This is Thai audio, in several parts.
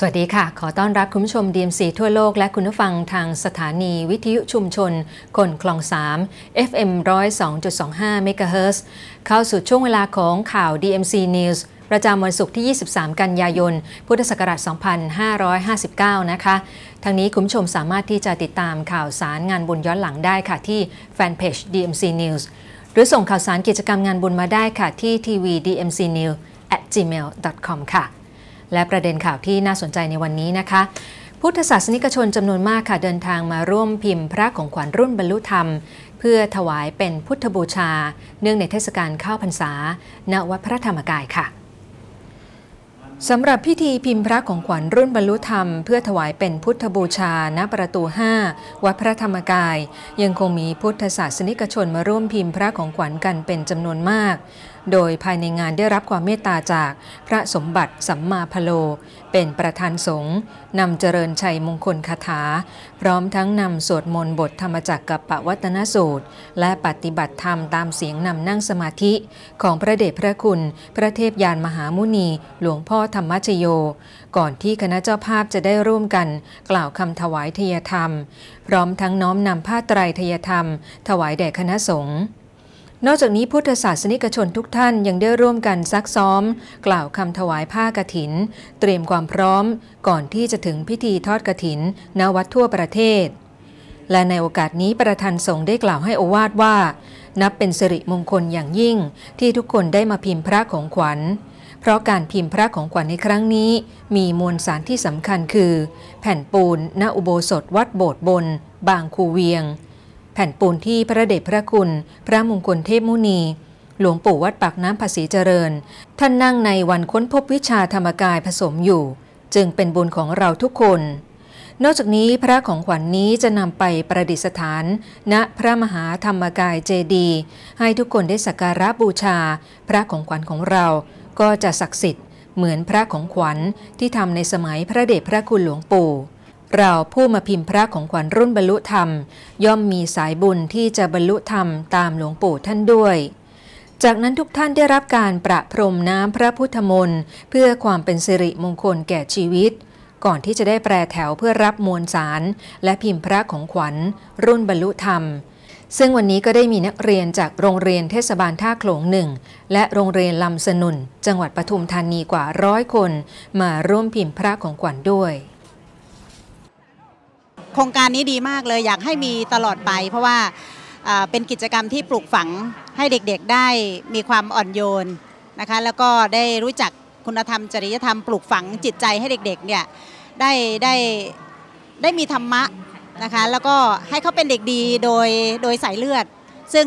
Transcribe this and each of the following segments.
สวัสดีค่ะ ขอต้อนรับคุณผู้ชมดีมสีทั่วโลกและคุณผู้ฟังทางสถานีวิทยุชุมชน คนคลอง3 FM 102.25 MHz เข้าสู่ช่วงเวลาของข่าว DMC News ประจำวันศุกร์ที่ 23 กันยายน พุทธศักราช2559 นะคะทางนี้คุณผู้ชมสามารถที่จะติดตามข่าวสารงานบุญย้อนหลังได้ค่ะที่แฟนเพจ DMC News หรือส่งข่าวสารกิจกรรมงานบุญมาได้ค่ะ ที่ tv dmc news at gmail.com ค่ะและประเด็นข่าวที่น่าสนใจในวันนี้นะคะ พุทธศาสนิกชนจำนวนมากค่ะเดินทางมาร่วมพิมพ์พระของขวัญรุ่นบรรลุธรรม เพื่อถวายเป็นพุทธบูชา เนื่องในเทศกาลเข้าพรรษา ณวัดพระธรรมกายค่ะสำหรับพิธีพิมพ์พระของขวัญรุ่นบรรลุธรรม เพื่อถวายเป็นพุทธบูชาณประตู5วัดพระธรรมกาย ยังคงมีพุทธศาสนิกชนมาร่วมพิมพ์พระของขวัญกันเป็นจำนวนมากโดยภายในงานได้รับความเมตตาจากพระสมบัติสัมมาพโล เป็นประธานสงฆ์นำเจริญชัยมงคลคาถาพร้อมทั้งนำสวดมนต์บทธรรมจักกับปวัตนสูตร และปฏิบัติธรรมตามเสียงนำนั่งสมาธิ ของพระเดชพระคุณ พระเทพยานมหามุนีหลวงพ่อธรรมชโย ก่อนที่คณะเจ้าภาพจะได้ร่วมกันกล่าวคำถวายทยธรรม พร้อมทั้งน้อมนำผ้าไตรทยธรรม ถวายแด่คณะสงฆ์นอกจากนี้ พุทธศาสนิกชนทุกท่านยังได้ร่วมกันซักซ้อม กล่าวคำถวายผ้ากรถิน เตรียมความพร้อม ก่อนที่จะถึงพิธีทอดกรถินณวัดทั่วประเทศ และในโอกาสนี้ประธานสงฆ์ได้กล่าวให้อวาดว่า นับเป็นสิริมงคลอย่างยิ่ง ที่ทุกคนได้มาพิมพ์พระของขวัญ เพราะการพิมพ์พระของขวัญในครั้งนี้ มีมวลสารที่สำคัญคือ แผ่นปูนณอุโบสถ วัดโบสถ์บน บางคูเวียงแผ่นปูนที่พระเดชพระคุณพระมงคลเทพมุนี หลวงปู่วัดปากน้ำภาษีเจริญ ท่านนั่งในวันค้นพบวิชาธรรมกายผสมอยู่ จึงเป็นบุญของเราทุกคน นอกจากนี้พระของขวัญนนี้จะนำไปประดิษฐาน ณพระมหาธรรมกายเจดีให้ทุกคนได้สักการะบูชา พระของขวัญของเรา ก็จะศักดิ์สิทธิ์เหมือนพระของขวัญที่ทำในสมัยพระเดชพระคุณหลวงปู่เราผู้มาพิมพ์พระของขวัญรุ่นบรรลุธรรม ย่อมมีสายบุญที่จะบรรลุธรรมตามหลวงปู่ท่านด้วย จากนั้นทุกท่านได้รับการประพรมน้ำพระพุทธมนต์เพื่อความเป็นสิริมงคลแก่ชีวิต ก่อนที่จะได้แปรแถวเพื่อรับมวลสารและพิมพ์พระของขวัญ รุ่นบรรลุธรรม ซึ่งวันนี้ก็ได้มีนักเรียนจากโรงเรียนเทศบาลท่าโขลงหนึ่งและโรงเรียนลำสนุน จังหวัดปทุมธานีกว่าร้อยคน มาร่วมพิมพ์พระของขวัญด้วยโครงการนี้ดีมากเลยอยากให้มีตลอดไป เพราะว่าเป็นกิจกรรมที่ปลูกฝังให้เด็กๆได้มีความอ่อนโยนนะคะแล้วก็ได้รู้จักคุณธรรมจริยธรรมปลูกฝังจิตใจให้เด็กๆเนี่ยได้ได้ได้มีธรรมะนะคะแล้วก็ให้เขาเป็นเด็กดีโดยโดยสายเลือด ซึ่ง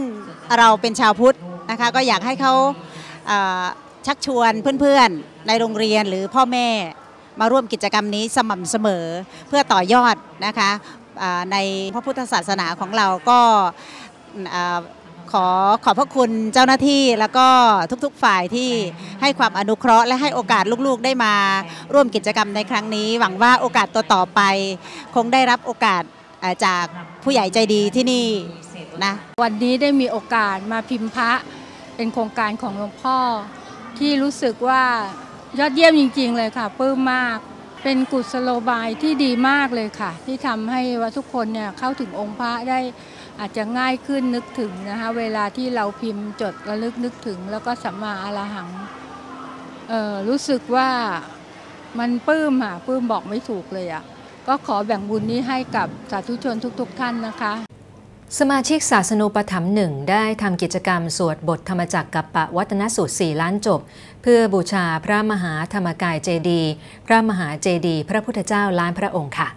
เราเป็นชาวพุทธนะคะก็อยากให้เขาชักชวนเพื่อนๆในโรงเรียนหรือพ่อแม่มาร่วมกิจกรรมนี้สม่ำเสมอเพื่อต่อยอดนะคะในพระพุทธศาสนาของเราก็ขอขอบพระคุณเจ้าหน้าที่แล้วก็ทุกๆฝ่ายที่ให้ความอนุเคราะห์และให้โอกาสลูกๆ ได้มา ร่วมกิจกรรมในครั้งนี้ หวังว่าโอกาสต่อไป คงได้รับโอกาสจากผู้ใหญ่ใจดีที่นี่นะวันนี้ได้มีโอกาสมาพิมพ์พระเป็นโครงการของหลวงพ่อที่รู้สึกว่ายอดเยี่ยมจริงๆเลยค่ะปลื้มมากเป็นกุศโลบายที่ดีมากเลยค่ะ ที่ทำให้ว่าทุกคนเนี่ยเข้าถึงองค์พระได้อาจจะง่ายขึ้นนึกถึงนะคะเวลาที่เราพิมพ์จดระลึกนึกถึง แล้วก็สัมมาอรหัง รู้สึกว่ามันปลื้มอ่ะปลื้มบอกไม่ถูกเลยอ่ะก็ขอแบ่งบุญนี้ให้กับสาธุชนทุกๆท่านนะคะสมาชิกศาสนุปถัมภ์หนึ่งได้ทำกิจกรรม สวดบทธรรมจักกับปะวัตนสูตรสี่ล้านจบ เพื่อบูชาพระมหาธรรมกายเจดี พระมหาเจดี พระพุทธเจ้าล้านพระองค์ค่ะ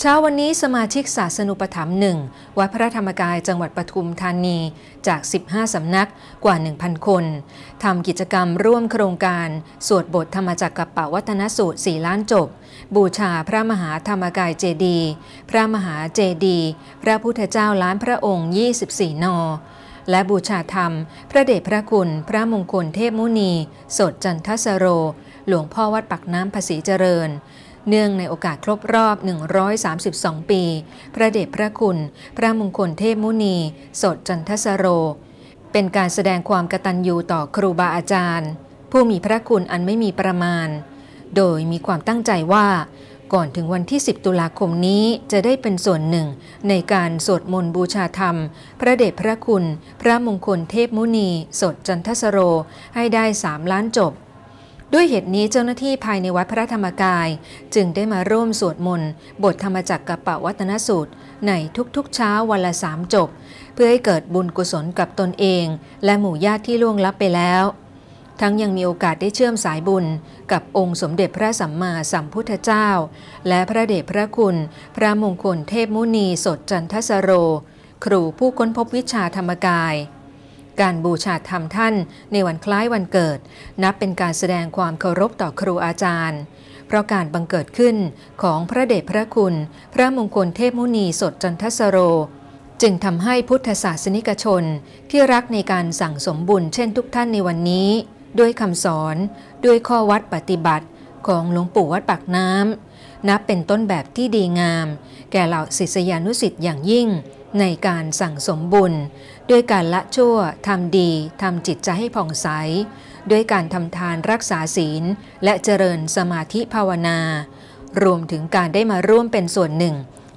เช้าวันนี้สมาชิกศาสนุปถัมภ์หนึ่งวัดพระธรรมกายจังหวัดปทุมธานีจาก 15 สำนักกว่า 1,000 คนทำกิจกรรมร่วมโครงการ สวดบทธรรมจักกับปะวัตนสูตรสี่ล้านจบบูชาพระมหาธรรมกายเจดี พระมหาเจดี พระพุทธเจ้าล้านพระองค์ 24นอและบูชาธรรม พระเดชพระคุณ พระมงคลเทพมุนีสดจันทสโร หลวงพ่อวัดปักน้ำภาษีเจริญ เนื่องในโอกาสครบรอบ 132 ปี พระเดชพระคุณ พระมงคลเทพมุนีสดจันทสโร เป็นการแสดงความกตัญญูต่อครูบาอาจารย์ ผู้มีพระคุณอันไม่มีประมาณโดยมีความตั้งใจว่าก่อนถึงวันที่10ตุลาคมนี้จะได้เป็นส่วนหนึ่งในการสวดมนต์บูชาธรรม พระเดชพระคุณ พระมงคลเทพมุนีสดจันทสโรให้ได้ 3 ล้านจบ ด้วยเหตุนี้เจ้าหน้าที่ภายในวัดพระธรรมกายจึงได้มาร่วมสวดมนต์บทธรรมจักรกับปวัตนสูตรในทุกๆเช้าวันละสามจบ เพื่อให้เกิดบุญกุศลกับตนเอง และหมู่ญาติที่ล่วงลับไปแล้วทั้งยังมีโอกาสได้เชื่อมสายบุญ กับองค์สมเด็จพระสัมมาสัมพุทธเจ้า และพระเดชพระคุณ พระมงคลเทพมุนีสดจันทสโร ครูผู้ค้นพบวิชาธรรมกาย การบูชาธรรมท่านในวันคล้ายวันเกิด นับเป็นการแสดงความเคารพต่อครูอาจารย์ เพราะการบังเกิดขึ้นของพระเดชพระคุณ พระมงคลเทพมุนีสดจันทสโร จึงทำให้พุทธศาสนิกชนที่รักในการสั่งสมบุญเช่นทุกท่านในวันนี้ด้วยคำสอนด้วยข้อวัดปฏิบัติ ของหลวงปู่วัดปากน้ำนับเป็นต้นแบบที่ดีงาม แก่เหล่าศิษยานุศิษย์อย่างยิ่ง ในการสั่งสมบุญด้วยการละชั่วทำดีทำจิตใจให้ผ่องใสด้วยการทำทานรักษาศีล และเจริญสมาธิภาวนา รวมถึงการได้มาร่วมเป็นส่วนหนึ่ง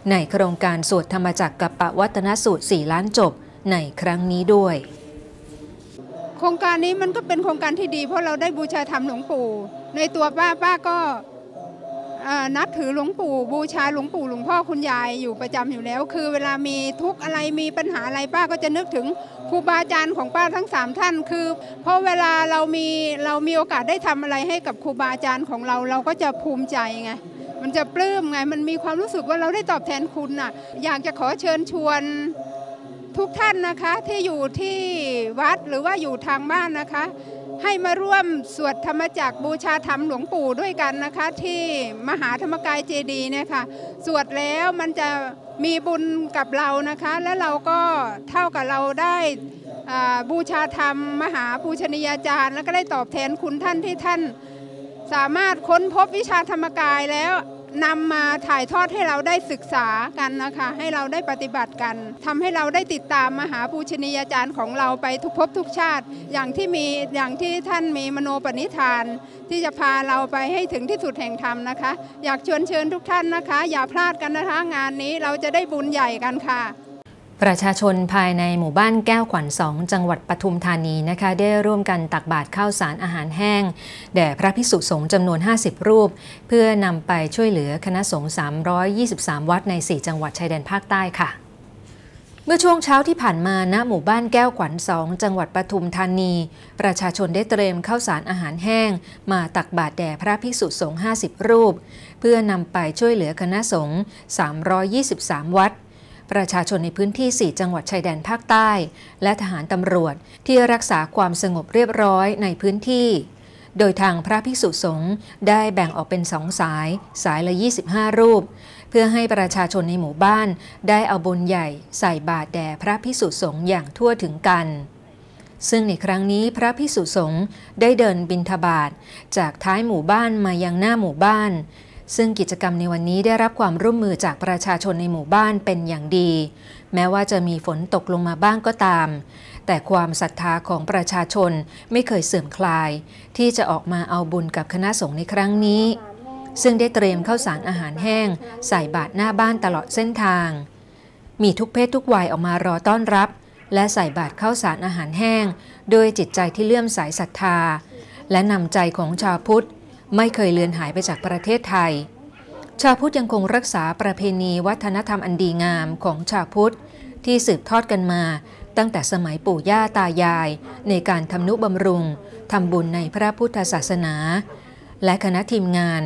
ในโครงการสวดธรรมจักรกับปวัตนสูตรสี่ล้านจบในครั้งนี้ด้วยโครงการนี้มันก็เป็นโครงการที่ดี เพราะเราได้บูชาธรรมหลวงปู่ ในตัวป้าป้าก็นับถือหลวงปู่บูชาหลวงปู่ หลวงพ่อคุณยายอยู่ประจำอยู่แล้ว คือเวลามีทุกอะไรมีปัญหาอะไรป้าก็จะนึกถึงครูบาอาจารย์ของป้าทั้ง 3 ท่านคือพอเวลาเรามีเรามีโอกาสได้ทำอะไรให้กับครูบาอาจารย์ของเราเราก็จะภูมิใจไงมันจะปลื้มไงมันมีความรู้สึกว่าเราได้ตอบแทนคุณน่ะอยากจะขอเชิญชวนทุกท่านนะคะที่อยู่ที่วัดหรือว่าอยู่ทางบ้านนะคะ ให้มาร่วมสวดธรรมจักบูชาธรรมหลวงปู่ด้วยกันนะคะที่มหาธรรมกายเจดีเนี่ยค่ะสวดแล้วมันจะมีบุญกับเรานะคะ และเราก็เท่ากับเราได้บูชาธรรมมหาปูชนียาจารย์ แล้วก็ได้ตอบแทนคุณท่านที่ท่านสามารถค้นพบวิชาธรรมกายแล้วนำมาถ่ายทอดให้เราได้ศึกษากันนะคะ ให้เราได้ปฏิบัติกัน ทำให้เราได้ติดตามมหาปูชนียาจารย์ของเราไปทุกภพทุกชาติ อย่างที่มีอย่างที่ท่านมีมโนปณิธาน ที่จะพาเราไปให้ถึงที่สุดแห่งธรรมนะคะ อยากชวนเชิญทุกท่านนะคะ อย่าพลาดกันนะคะงานนี้เราจะได้บุญใหญ่กันค่ะประชาชนภายในหมู่บ้านแก้วขวัญสองจังหวัดปทุมธานีนะคะ ได้ร่วมกันตักบาตรข้าวสารอาหารแห้งแด่พระภิกษุสงฆ์จำนวน 50 รูป เพื่อนำไปช่วยเหลือคณะสงฆ์ 323 วัด ใน 4 จังหวัดชายแดนภาคใต้ค่ะ เมื่อช่วงเช้าที่ผ่านมาณหมู่บ้านแก้วขวัญสองจังหวัดปทุมธานี ประชาชนได้เตรียมข้าวสารอาหารแห้ง มาตักบาตรแด่พระภิกษุสงฆ์ 50 รูป เพื่อนำไปช่วยเหลือคณะสงฆ์ 323 วัดประชาชนในพื้นที่ 4 จังหวัดชายแดนภาคใต้ และทหารตำรวจที่รักษาความสงบเรียบร้อยในพื้นที่ โดยทางพระภิกษุสงฆ์ได้แบ่งออกเป็นสองสาย สายละ 25 รูป เพื่อให้ประชาชนในหมู่บ้านได้เอาบุญใหญ่ใส่บาตรแด่พระภิกษุสงฆ์อย่างทั่วถึงกัน ซึ่งในครั้งนี้พระพิสุสงฆ์ได้เดินบินทบาทจากท้ายหมู่บ้านมายังหน้าหมู่บ้านซึ่งกิจกรรมในวันนี้ได้รับความร่วมมือจากประชาชนในหมู่บ้านเป็นอย่างดี แม้ว่าจะมีฝนตกลงมาบ้างก็ตาม แต่ความศรัทธาของประชาชนไม่เคยเสื่อมคลาย ที่จะออกมาเอาบุญกับคณะสงฆ์ในครั้งนี้ ซึ่งได้เตรียมข้าวสารอาหารแห้ง ใส่บาตรหน้าบ้านตลอดเส้นทาง มีทุกเพศทุกวัยออกมารอต้อนรับ และใส่บาตรข้าวสารอาหารแห้ง โดยจิตใจที่เลื่อมใสศรัทธา และนำใจของชาวพุทธไม่เคยเลือนหายไปจากประเทศไทย ชาวพุทธยังคงรักษาประเพณีวัฒนธรรมอันดีงามของชาวพุทธที่สืบทอดกันมา ตั้งแต่สมัยปู่ย่าตายาย ในการทำนุบำรุงทำบุญในพระพุทธศาสนา และคณะทีมงาน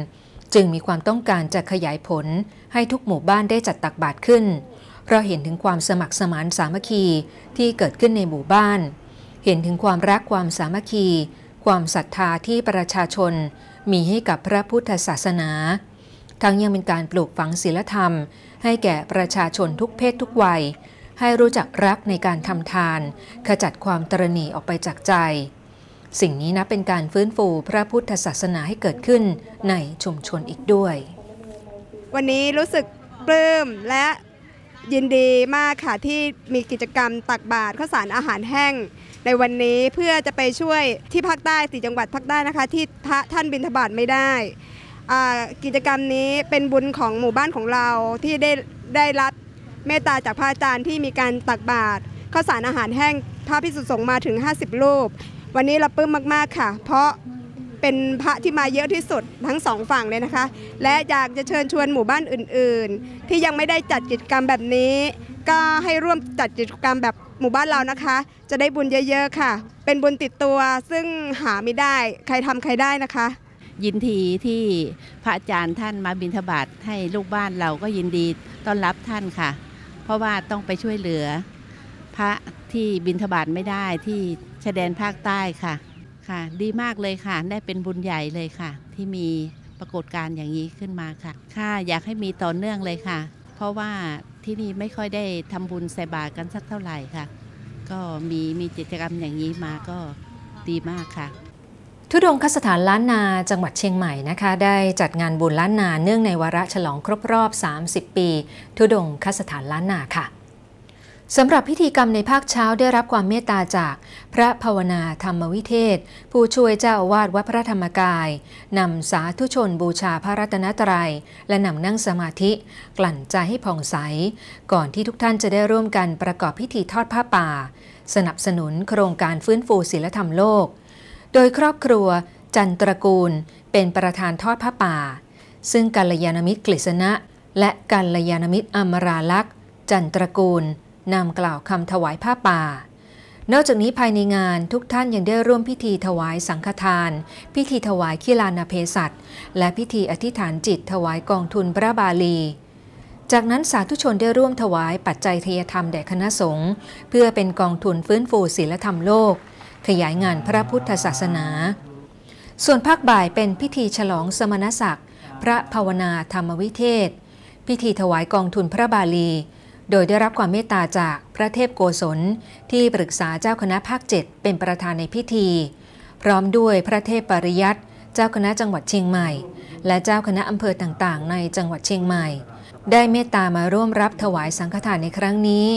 จึงมีความต้องการจะขยายผลให้ทุกหมู่บ้านได้จัดตักบาตรขึ้นเพราะเห็นถึงความสมัครสมานสามัคคีที่เกิดขึ้นในหมู่บ้าน เห็นถึงความรักความสามัคคี ความศรัทธาที่ประชาชนมีให้กับพระพุทธศาสนา ทั้งยังเป็นการปลูกฝังศีลธรรม ให้แก่ประชาชนทุกเพศทุกวัย ให้รู้จักรักในการทำทาน ขจัดความตรณีออกไปจากใจ สิ่งนี้นะเป็นการฟื้นฟูพระพุทธศาสนาให้เกิดขึ้นในชุมชนอีกด้วย วันนี้รู้สึกปลื้มและยินดีมากค่ะ ที่มีกิจกรรมตักบาตรข้าวสารอาหารแห้งในวันนี้เพื่อจะไปช่วยที่ภาคใต้สี่จังหวัดภาคใต้นะคะที่พระท่านบิณฑบาตไม่ได้ กิจกรรมนี้เป็นบุญของหมู่บ้านของเราที่ได้ได้รับเมตตาจากพระอาจารย์ที่มีการตักบาตรข้าวสารอาหารแห้งพระพิสุสงฆ์มาถึง 50รูป วันนี้เราปลื้มมาก ๆค่ะ เพราะเป็นพระที่มาเยอะที่สุดทั้งสองฝั่งเลยนะคะ และอยากจะเชิญชวนหมู่บ้านอื่น ๆ ที่ยังไม่ได้จัดกิจกรรมแบบนี้ ก็ให้ร่วมจัดกิจกรรมแบบหมู่บ้านเรานะคะ จะได้บุญเยอะๆค่ะ เป็นบุญติดตัวซึ่งหาไม่ได้ใครทำใครได้นะคะ ยินทีที่พระอาจารย์ท่านมาบิณฑบาตให้ลูกบ้านเราก็ยินดีต้อนรับท่านค่ะ เพราะว่าต้องไปช่วยเหลือ พระที่บิณฑบาตไม่ได้ที่ชายแดนภาคใต้ค่ะค่ะ ดีมากเลยค่ะได้เป็นบุญใหญ่เลยค่ะ ที่มีปรากฏการณ์อย่างนี้ขึ้นมาค่ะค่ะอยากให้มีต่อเนื่องเลยค่ะเพราะว่าที่นี่ไม่ค่อยได้ทำบุญใส่บาตรกันสักเท่าไหร่ค่ะ ก็มีมีกิจกรรมอย่างนี้มาก็ดีมากค่ะ ทุดงคสถานล้านนา จังหวัดเชียงใหม่นะคะ ได้จัดงานบุญล้านนาเนื่องในวาระฉลองครบรอบ 30 ปี ทุดงคสถานล้านนาค่ะสำหรับพิธีกรรมในภาคเช้าได้รับความเมตตาจากพระภาวนาธรรมวิเทศ ผู้ช่วยเจ้าอาวาสวัดพระธรรมกาย นำสาธุชนบูชาพระรัตนตรยัย และนำนั่งสมาธิ กลั่นใจให้ผ่องใส ก่อนที่ทุกท่านจะได้ร่วมกันประกอบพิธีทอดผ้าป่า สนับสนุนโครงการฟื้นฟูศิลธรรมโลก โดยครอบครัวจันตระกูลเป็นประธานทอดผ้าป่า ซึ่งกัลยาณมิตรกฤษณะ และกัลยาณมิตรอมราลักษ์จันตระกูลนำกล่าวคำถวายผ้าป่า นอกจากนี้ภายในงานทุกท่านยังได้ร่วมพิธีถวายสังฆทาน พิธีถวายขีลานาเพศัตและพิธีอธิษฐานจิตถวายกองทุนพระบาลี จากนั้นสาธุชนได้ร่วมถวายปัจจัยเทยธรรมแด่คณะสงฆ์เพื่อเป็นกองทุนฟื้นฟูศีลธรรมโลก ขยายงานพระพุทธศาสนา ส่วนภาคบ่ายเป็นพิธีฉลองสมณศักดิ์พระภาวนาธรรมวิเทศ พิธีถวายกองทุนพระบาลีโดยได้รับความเมตตาจากพระเทพโกศล ที่ปรึกษาเจ้าคณะภาคเจ็ดเป็นประธานในพิธี พร้อมด้วยพระเทพปริยัตเจ้าคณะจังหวัดเชียงใหม่ และเจ้าคณะอำเภอต่างๆ ในจังหวัดเชียงใหม่ ได้เมตตามาร่วมรับถวายสังฆทานในครั้งนี้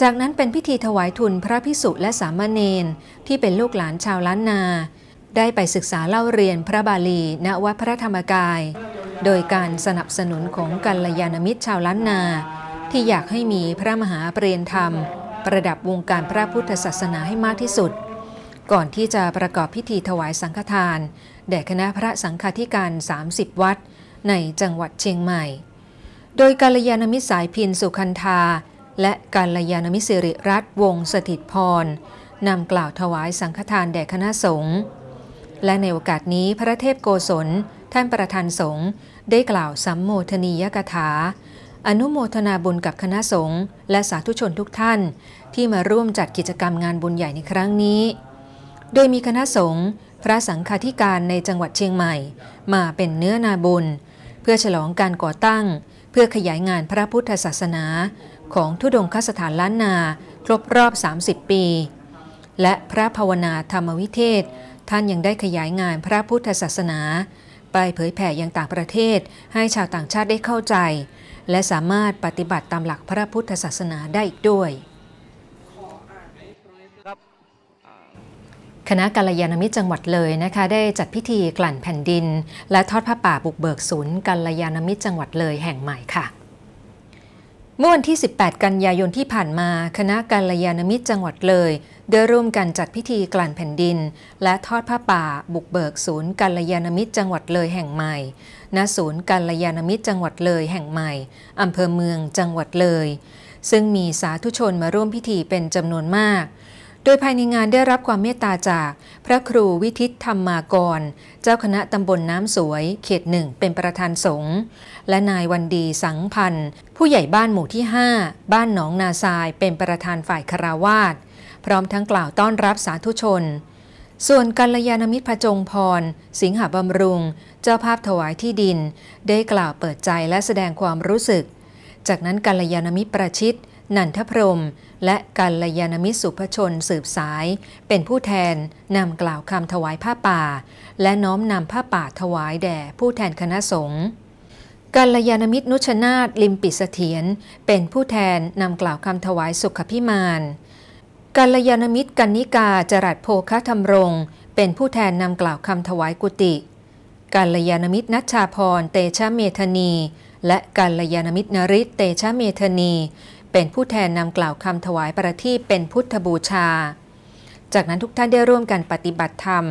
จากนั้นเป็นพิธีถวายทุนพระพิสุและสามเณรที่เป็นลูกหลานชาวล้านนา ได้ไปศึกษาเล่าเรียนพระบาลีณวัดพระธรรมกาย โดยการสนับสนุนของกัลยาณมิตรชาวล้านนาที่อยากให้มีพระมหาเปรียนธรรม ประดับวงการพระพุทธศาสนาให้มากที่สุด ก่อนที่จะประกอบพิธีถวายสังฆทาน แด่คณะพระสังฆทธิการ 30 วัดในจังหวัดเชียงใหม่ โดยกาลยานมิสายพินสุคันธา และกาลยานมิสิริรัตวงสถิตพร นำกล่าวถวายสังฆทานแด่คณะสงฆ์และในโอกาสนี้พระเทพโกศลท่านประธานสงฆ์ได้กล่าวสัมโมทนียกถาอนุโมทนาบุญกับคณะสงฆ์และสาธุชนทุกท่านที่มาร่วมจัดกิจกรรมงานบุญใหญ่ในครั้งนี้ โดยมีคณะสงฆ์พระสังฆาธิการในจังหวัดเชียงใหม่ มาเป็นเนื้อนาบุญ เพื่อฉลองการก่อตั้ง เพื่อขยายงานพระพุทธศาสนา ของทุดงคสถานล้านนา ครบรอบ 30 ปี และพระภาวนาธรรมวิเทศ ท่านยังได้ขยายงานพระพุทธศาสนา ไปเผยแผ่ยังต่างประเทศ ให้ชาวต่างชาติได้เข้าใจและสามารถปฏิบัติตามหลักพระพุทธศาสนาได้อีกด้วย คณะกาลยาณมิตรจังหวัดเลยนะคะได้จัดพิธีกลั่นแผ่นดิน และทอดผ้าป่าบุกเบิกศูนย์กาลยาณมิตรจังหวัดเลยแห่งใหม่ค่ะเมื่อวันที่ 18 กันยายนที่ผ่านมา คณะการยานมิตรจังหวัดเลยได้ร่วมกันจัดพิธีกลั่นแผ่นดิน และทอดผ้าป่าบุกเบิกศูนย์การยานมิตรจังหวัดเลยแห่งใหม่ ณ ศูนย์การยานมิตรจังหวัดเลยแห่งใหม่ อำเภอเมืองจังหวัดเลย ซึ่งมีสาธุชนมาร่วมพิธีเป็นจำนวนมากโดยภายในงานได้รับความเมตตาจากพระครูวิทิตธรรมากร เจ้าคณะตำบลน้ำสวย เขตหนึ่งเป็นประธานสงฆ์และนายวันดีสังพันธ์ ผู้ใหญ่บ้านหมู่ที่ 5 บ้านหนองนาซายเป็นประธานฝ่ายคาราวาสพร้อมทั้งกล่าวต้อนรับสาธุชน ส่วนกัลยาณมิตรพจงพร สิงหบำรุง เจ้าภาพถวายที่ดิน ได้กล่าวเปิดใจและแสดงความรู้สึก จากนั้นกัลยาณมิตรประชิดนันทพรมและกัลยาณมิตรสุพชนสืบสาย เป็นผู้แทนนำกล่าวคำถวายผ้าป่า และน้อมนำผ้าป่าถวายแด่ผู้แทนคณะสงฆ์กัลยาณมิตรนุชนาฏลิมปิสเถียนเป็นผู้แทนนำกล่าวคำถวายสุขพิมาน กัลยาณมิตรกันนิกาจรัสโพคธรรมรงเป็นผู้แทนนำกล่าวคำถวายกุติกัลยาณมิตรนัชชาพรเตชะเมธนี และกัลยาณมิตรนริศเตชะเมธนีเป็นผู้แทนนำกล่าวคำถวายประทีปเป็นพุทธบูชา จากนั้นทุกท่านได้ร่วมกันปฏิบัติธรรม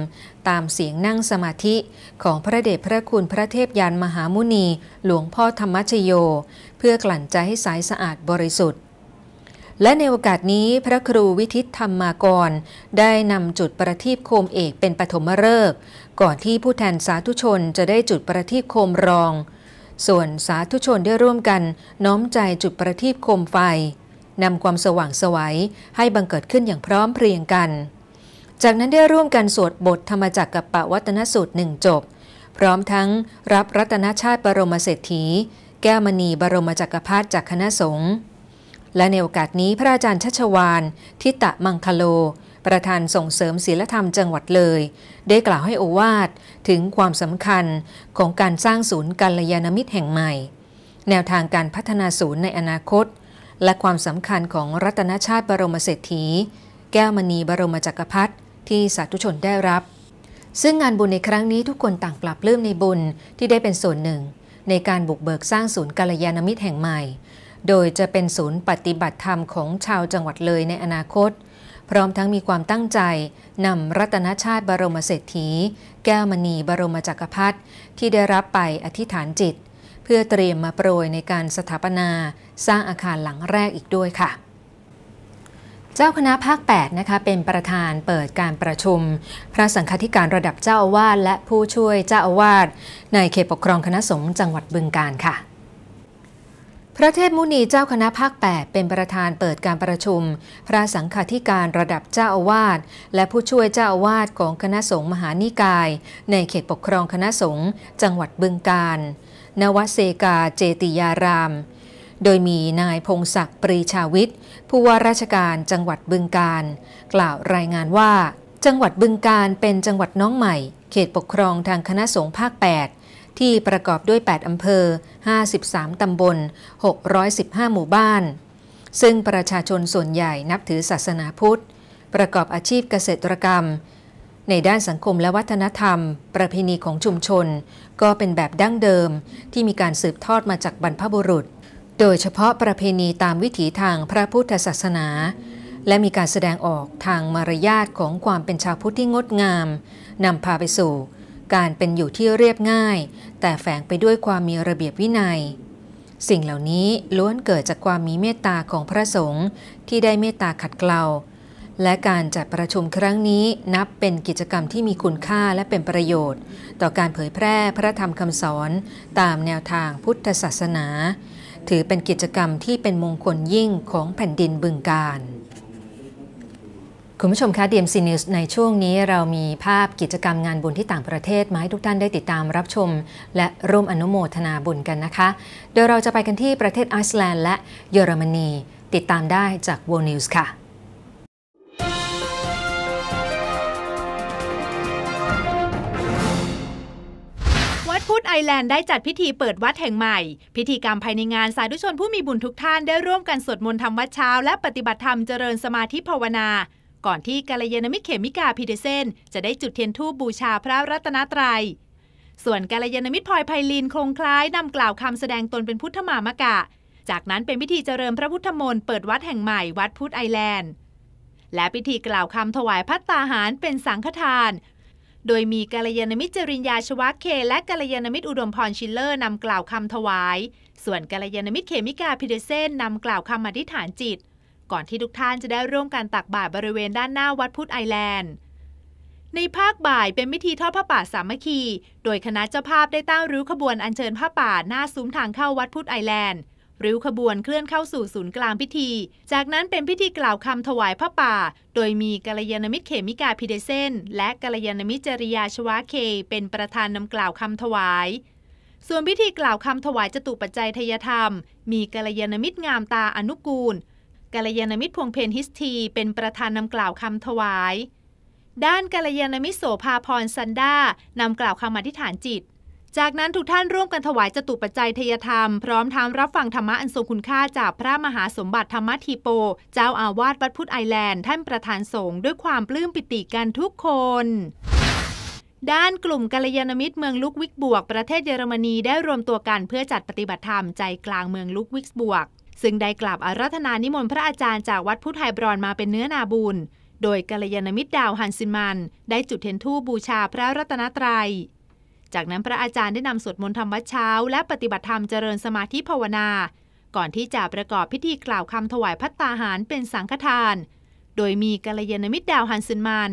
ตามเสียงนั่งสมาธิของพระเดชพระคุณพระเทพยานมหามุนีหลวงพ่อธรรมชโย เพื่อกลั่นใจให้สายสะอาดบริสุทธิ์ และในโอกาสนี้พระครูวิทิตธรรมากร ได้นำจุดประทีปโคมเอกเป็นปฐมฤกษ์ก่อนที่ผู้แทนสาธุชนจะได้จุดประทีปโคมรองส่วนสาธุชนได้ร่วมกันน้อมใจจุดประทีปโคมไฟนำความสว่างสวัยให้บังเกิดขึ้นอย่างพร้อมเพรียงกัน จากนั้นได้ร่วมกันสวดบทธรรมจักรกับปวัตนสูตรหนึ่งจบ พร้อมทั้งรับรัตนชาติบรมเศรษฐี แก้วมณีบรมจักรพรรดิจากคณะสงฆ์และในโอกาสนี้พระอาจารย์ชัชวานทิตะมังคโลประธานส่งเสริมศีลธรรมจังหวัดเลย ได้กล่าวให้โอวาทถึงความสำคัญของการสร้างศูนย์กัลยาณมิตรแห่งใหม่ แนวทางการพัฒนาศูนย์ในอนาคต และความสำคัญของรัตนชาติบรมเศรษฐีแก้วมณีบรมจักรพรรดิที่สาธุชนได้รับ ซึ่งงานบุญในครั้งนี้ทุกคนต่างปรับเริ่มในบุญที่ได้เป็นส่วนหนึ่ง ในการบุกเบิกสร้างศูนย์กัลยาณมิตรแห่งใหม่ โดยจะเป็นศูนย์ปฏิบัติธรรมของชาวจังหวัดเลยในอนาคตพร้อมทั้งมีความตั้งใจ นำรัตนชาติบรมเศรษฐีแก้วมณีบรมจักรพรรดิที่ได้รับไปอธิษฐานจิต เพื่อเตรียมมาโปรยในการสถาปนา สร้างอาคารหลังแรกอีกด้วยค่ะ เจ้าคณะภาค8นะคะเป็นประธานเปิดการประชุม พระสังฆธิการระดับเจ้าอาวาสและผู้ช่วยเจ้าอาวาสในเขตปกครองคณะสงฆ์จังหวัดบึงการค่ะพระเทพมุนีเจ้าคณะภาค 8 เป็นประธานเปิดการประชุม พระสังฆาธิการระดับเจ้าอาวาสและผู้ช่วยเจ้าอาวาสของคณะสงฆ์มหานิกาย ในเขตปกครองคณะสงฆ์จังหวัดบึงกาฬ นวเสกาเจติยาราม โดยมีนายพงศักดิ์ปรีชาวิทย์ผู้ว่าราชการจังหวัดบึงกาฬกล่าวรายงานว่า จังหวัดบึงกาฬเป็นจังหวัดน้องใหม่ เขตปกครองทางคณะสงฆ์ภาค 8ที่ประกอบด้วย 8 อำเภอ 53 ตำบล 615 หมู่บ้าน ซึ่งประชาชนส่วนใหญ่นับถือศาสนาพุทธ ประกอบอาชีพเกษตรกรรม ในด้านสังคมและวัฒนธรรม ประเพณีของชุมชน ก็เป็นแบบดั้งเดิมที่มีการสืบทอดมาจากบรรพบุรุษ โดยเฉพาะประเพณีตามวิถีทางพระพุทธศาสนา และมีการแสดงออกทางมารยาทของความเป็นชาวพุทธที่งดงาม นำพาไปสู่การเป็นอยู่ที่เรียบง่าย แต่แฝงไปด้วยความมีระเบียบวินัย สิ่งเหล่านี้ล้วนเกิดจากความมีเมตตาของพระสงฆ์ที่ได้เมตตาขัดเกลา และการจัดประชุมครั้งนี้นับเป็นกิจกรรมที่มีคุณค่าและเป็นประโยชน์ ต่อการเผยแพร่พระธรรมคำสอน ตามแนวทางพุทธศาสนา ถือเป็นกิจกรรมที่เป็นมงคลยิ่งของแผ่นดินบึงการคุณผู้ชมคะ DMC News ในช่วงนี้เรามีภาพกิจกรรมงานบุญที่ต่างประเทศ มาให้ทุกท่านได้ติดตามรับชม และร่วมอนุโมทนาบุญกันนะคะ โดยเราจะไปกันที่ประเทศไอซ์แลนด์และเยอรมนี ติดตามได้จาก World News ค่ะวัดพุทธไอแลนด์ได้จัดพิธีเปิดวัดแห่งใหม่ พิธีกรรมภายในงานสาธุชนผู้มีบุญทุกท่านได้ร่วมกันสวดมนต์ทำวัดเช้าและปฏิบัติธรรมเจริญสมาธิภาวนาก่อนที่กาลยานมิตรเขมิกาพีเดเซน จะได้จุดเทียนทูบบูชาพระรัตนตรยัย ส่วนกาลยานมิตรพลอยไพลินคงคล้าย นำกล่าวคำแสดงตนเป็นพุทธมามกะ จากนั้นเป็นพิธีเจริญพระพุทธมนต์เปิดวัดแห่งใหม่วัดพุทธไอแลนด์ และพิธีกล่าวคำถวายพัตตาหารเป็นสังฆทาน โดยมีกาลยานมิตรจริญญาชวักเคและกาลยานมิตรอุดมพรชิลเลอร์นำกล่าวคำถวาย ส่วนกาลยานมิตรเขมิกาพิเดเซนนำกล่าวคำอธิษฐานจิตก่อนที่ทุกท่านจะได้ร่วมกันตักบาตรบริเวณด้านหน้าวัดพุทธไอแลนด์ ในภาคบ่ายเป็นพิธีทอดผ้าป่าสามัคคี โดยคณะเจ้าภาพได้ตั้งริ้วขบวนอัญเชิญผ้าป่าหน้าซุ้มทางเข้าวัดพุทธไอแลนด์ริ้วขบวนเคลื่อนเข้าสู่ศูนย์กลางพิธี จากนั้นเป็นพิธีกล่าวคำถวายผ้าป่า โดยมีกัลยาณมิตรเขมิกาพิเดเซนและกัลยาณมิตรจริยาชวะเคเป็นประธานนำกล่าวคำถวาย ส่วนพิธีกล่าวคำถวายจตุปัจจัยทยธรรม มีกัลยาณมิตรงามตาอนุกูลกาลยานมิตรพวงเพนฮิสที เป็นประธานนำกล่าวคำถวาย ด้านกาลยานมิตรโสภาพรซันด้านำกล่าวคำอธิษฐานจิต จากนั้นทุกท่านร่วมกันถวายจตุปัจจัยทยธรรม พร้อมทั้งรับฟังธรรมะอันทรงคุณค่าจากพระมหาสมบัติธรรมทีโป เจ้าอาวาสวัดพุทธไอแลนด์ท่านประธานสงฆ์ด้วยความปลื้มปิติกันทุกคน ด้านกลุ่มกัลยาณมิตรเมืองลุกวิกบวก ประเทศเยอรมนีได้รวมตัวกันเพื่อจัดปฏิบัติธรรมใจกลางเมืองลุกวิกบวกซึ่งได้กลับอารัธนานิมนต์พระอาจารย์จากวัดพุทธไทยบรอนมาเป็นเนื้อนาบุญโดยกัลยาณมิตรดาวหันซิมันได้จุดเทียนทูบบูชาพระรัตนตรยัย จากนั้นพระอาจารย์ได้นำสวดมนต์ทำวัดเช้าและปฏิบัติธรรมเจริญสมาธิภาวนา ก่อนที่จะประกอบพิธีกล่าวคำถวายพัตตาหารเป็นสังฆทาน โดยมีกัลยาณมิตรดาวหันซินมัน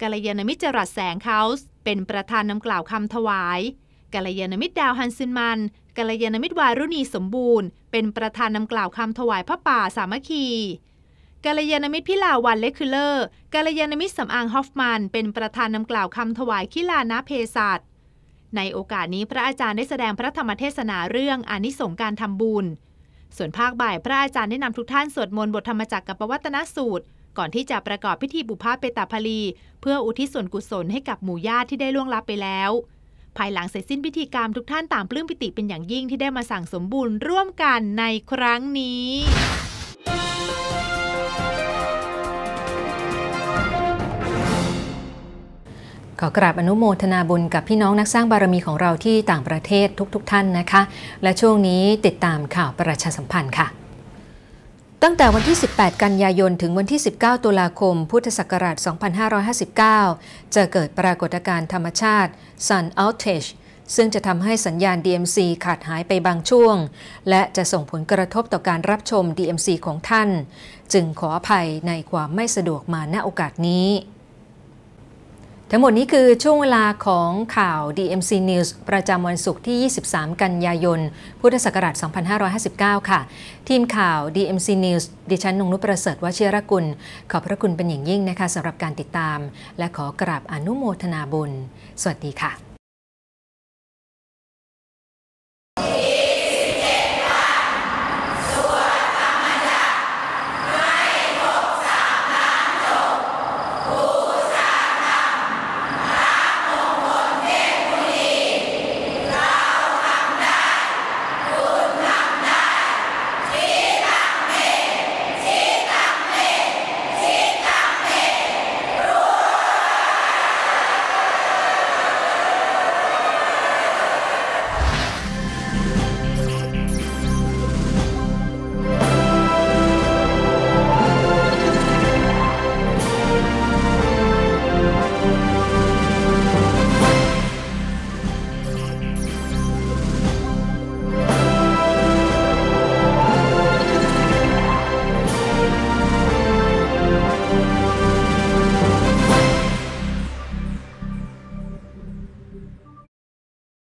กัลยาณมิตรจรัสแสงเขาเป็นประธานนำกล่าวคำถวายกัลยาณมิตรดาวฮันซินมันกัลยาณมิตรวารุณีสมบูรณ์เป็นประธานนำกล่าวคำถวายพระป่าสามัคคีกัลยาณมิตรพิลาวันเลคคือเลอร์กัลยาณมิตรสำอางฮอฟมัน เป็นประธานนำกล่าวคำถวายคิลานาเพศัตในโอกาสนี้พระอาจารย์ได้แสดงพระธรรมเทศนาเรื่องอนิสงการทำบุญส่วนภาคบ่ายพระอาจารย์ได้นำทุกท่านสวดมนต์บทธรรมจักรกับปวัตนสูตร ก่อนที่จะประกอบพิธีบุพาเปตาพลี เพื่ออุทิศส่วนกุศลให้กับหมู่ญาติที่ได้ล่วงลับไปแล้วภายหลังเสร็จสิ้นพิธีกรรมทุกท่านต่างปลื้มปิติ เป็นอย่างยิ่งที่ได้มาสั่งสมบูรณ์ร่วมกันในครั้งนี้ ขอกราบอนุโมทนาบุญกับพี่น้องนักสร้างบารมีของเราที่ต่างประเทศทุกๆทท่านนะคะ และช่วงนี้ติดตามข่าวประชาสัมพันธ์ค่ะตั้งแต่วันที่ 18 กันยายน ถึงวันที่ 19 ตุลาคม พุทธศักราช 2559 จะเกิดปรากฏการณ์ธรรมชาติ Sun Outage ซึ่งจะทำให้สัญญาณ DMC ขาดหายไปบางช่วง และจะส่งผลกระทบต่อการรับชม DMC ของท่าน จึงขออภัยในความไม่สะดวกมาณโอกาสนี้ทั้งหมดนี้คือช่วงเวลาของข่าว DMC News ประจำวันศุกร์ที่ 23 กันยายน พุทธศักราช 2559 ค่ะ ทีมข่าว DMC News ดิฉันนงนุประเสริฐวชิรกุลขอบพระคุณเป็นอย่างยิ่งนะคะสำหรับการติดตาม และขอกราบอนุโมทนาบุญ สวัสดีค่ะ